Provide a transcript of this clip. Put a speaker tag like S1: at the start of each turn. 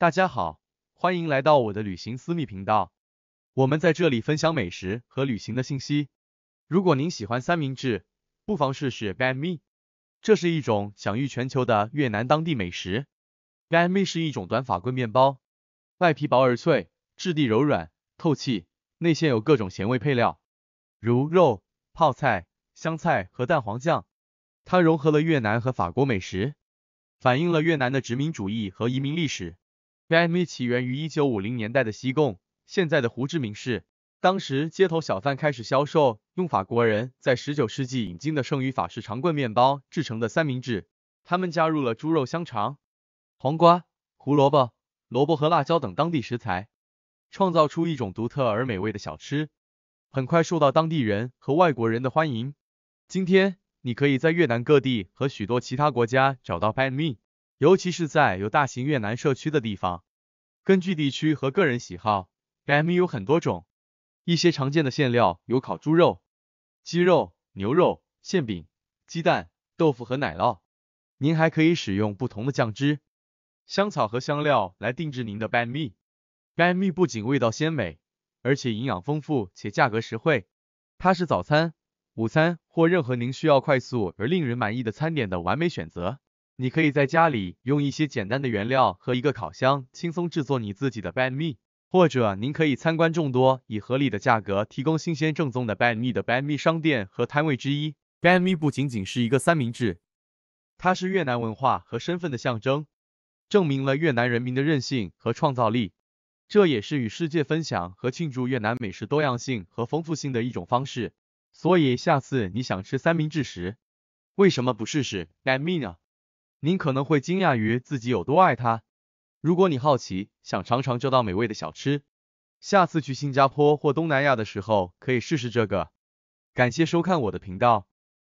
S1: 大家好，欢迎来到我的旅行私密频道。我们在这里分享美食和旅行的信息。如果您喜欢三明治，不妨试试 b a n Mi。这是一种享誉全球的越南当地美食。b a n Mi 是一种短法棍面包，外皮薄而脆，质地柔软、透气，内馅有各种咸味配料，如肉、泡菜、香菜和蛋黄酱。它融合了越南和法国美食，反映了越南的殖民主义和移民历史。b a n m e 起源于一九五零年代的西贡（现在的胡志明市）。当时街头小贩开始销售用法国人在十九世纪引进的剩余法式长棍面包制成的三明治，他们加入了猪肉香肠、黄瓜、胡萝卜、萝卜和辣椒等当地食材，创造出一种独特而美味的小吃。很快受到当地人和外国人的欢迎。今天，你可以在越南各地和许多其他国家找到 b a n m e 尤其是在有大型越南社区的地方。根据地区和个人喜好，盖米有很多种。一些常见的馅料有烤猪肉、鸡肉、牛肉、馅饼、鸡蛋、豆腐和奶酪。您还可以使用不同的酱汁、香草和香料来定制您的盖米。盖米不仅味道鲜美，而且营养丰富且价格实惠。它是早餐、午餐或任何您需要快速而令人满意的餐点的完美选择。你可以在家里用一些简单的原料和一个烤箱轻松制作你自己的 b a n mi，或者您可以参观众多以合理的价格提供新鲜正宗的 b a n mi 的 b a n mi 商店和摊位之一。b a n mi 不仅仅是一个三明治，它是越南文化和身份的象征，证明了越南人民的韧性和创造力，这也是与世界分享和庆祝越南美食多样性和丰富性的一种方式。所以下次你想吃三明治时，为什么不试试 b a n mi 呢？您可能会惊讶于自己有多爱它。如果你好奇，想尝尝这道美味的小吃，下次去新加坡或东南亚的时候可以试试这个。感谢收看我的频道。